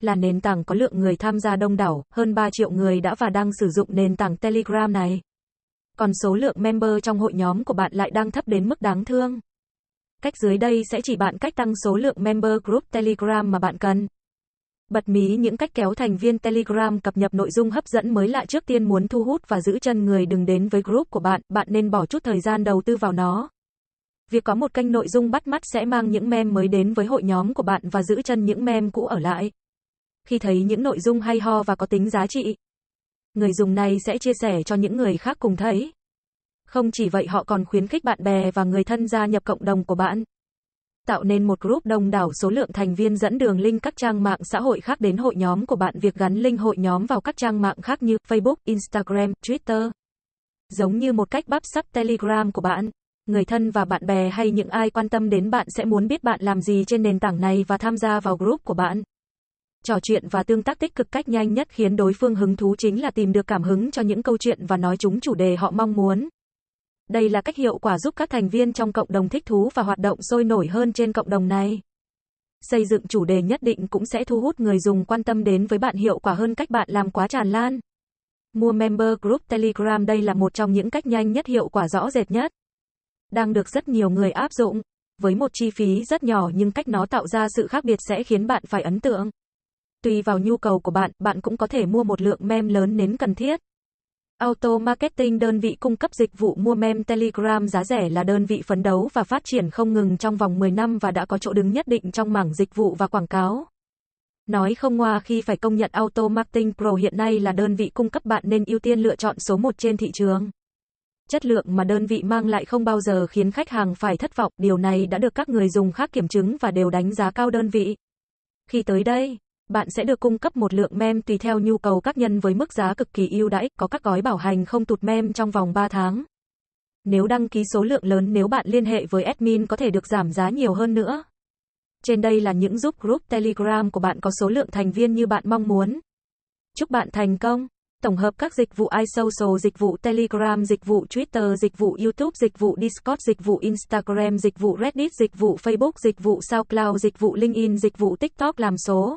là nền tảng có lượng người tham gia đông đảo, hơn 3 triệu người đã và đang sử dụng nền tảng Telegram này. Còn số lượng member trong hội nhóm của bạn lại đang thấp đến mức đáng thương. Cách dưới đây sẽ chỉ bạn cách tăng số lượng member group Telegram mà bạn cần. Bật mí những cách kéo thành viên Telegram cập nhật nội dung hấp dẫn mới lạ trước tiên muốn thu hút và giữ chân người đừng đến với group của bạn, bạn nên bỏ chút thời gian đầu tư vào nó. Việc có một kênh nội dung bắt mắt sẽ mang những mem mới đến với hội nhóm của bạn và giữ chân những mem cũ ở lại khi thấy những nội dung hay ho và có tính giá trị. Người dùng này sẽ chia sẻ cho những người khác cùng thấy. Không chỉ vậy họ còn khuyến khích bạn bè và người thân gia nhập cộng đồng của bạn. Tạo nên một group đông đảo số lượng thành viên dẫn đường link các trang mạng xã hội khác đến hội nhóm của bạn việc gắn link hội nhóm vào các trang mạng khác như Facebook, Instagram, Twitter. Giống như một cách bắp sắp Telegram của bạn người thân và bạn bè hay những ai quan tâm đến bạn sẽ muốn biết bạn làm gì trên nền tảng này và tham gia vào group của bạn. Trò chuyện và tương tác tích cực cách nhanh nhất khiến đối phương hứng thú chính là tìm được cảm hứng cho những câu chuyện và nói chúng chủ đề họ mong muốn. Đây là cách hiệu quả giúp các thành viên trong cộng đồng thích thú và hoạt động sôi nổi hơn trên cộng đồng này. Xây dựng chủ đề nhất định cũng sẽ thu hút người dùng quan tâm đến với bạn hiệu quả hơn cách bạn làm quá tràn lan. Mua member group Telegram đây là một trong những cách nhanh nhất hiệu quả rõ rệt nhất. Đang được rất nhiều người áp dụng. Với một chi phí rất nhỏ nhưng cách nó tạo ra sự khác biệt sẽ khiến bạn phải ấn tượng tùy vào nhu cầu của bạn, bạn cũng có thể mua một lượng mem lớn nếu cần thiết. Auto Marketing đơn vị cung cấp dịch vụ mua mem Telegram giá rẻ là đơn vị phấn đấu và phát triển không ngừng trong vòng 10 năm và đã có chỗ đứng nhất định trong mảng dịch vụ và quảng cáo. Nói không ngoa khi phải công nhận Auto Marketing Pro hiện nay là đơn vị cung cấp bạn nên ưu tiên lựa chọn số 1 trên thị trường. Chất lượng mà đơn vị mang lại không bao giờ khiến khách hàng phải thất vọng, điều này đã được các người dùng khác kiểm chứng và đều đánh giá cao đơn vị. Khi tới đây bạn sẽ được cung cấp một lượng mem tùy theo nhu cầu các nhân với mức giá cực kỳ ưu đãi, có các gói bảo hành không tụt mem trong vòng 3 tháng. Nếu đăng ký số lượng lớn nếu bạn liên hệ với admin có thể được giảm giá nhiều hơn nữa. Trên đây là những giúp group Telegram của bạn có số lượng thành viên như bạn mong muốn. Chúc bạn thành công. Tổng hợp các dịch vụ iSocial, dịch vụ Telegram, dịch vụ Twitter, dịch vụ YouTube, dịch vụ Discord, dịch vụ Instagram, dịch vụ Reddit, dịch vụ Facebook, dịch vụ SoundCloud, dịch vụ LinkedIn, dịch vụ TikTok làm số.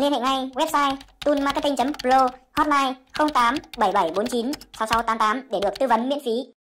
Liên hệ ngay website toolmarketing.pro hotline 08 7749 6688 để được tư vấn miễn phí.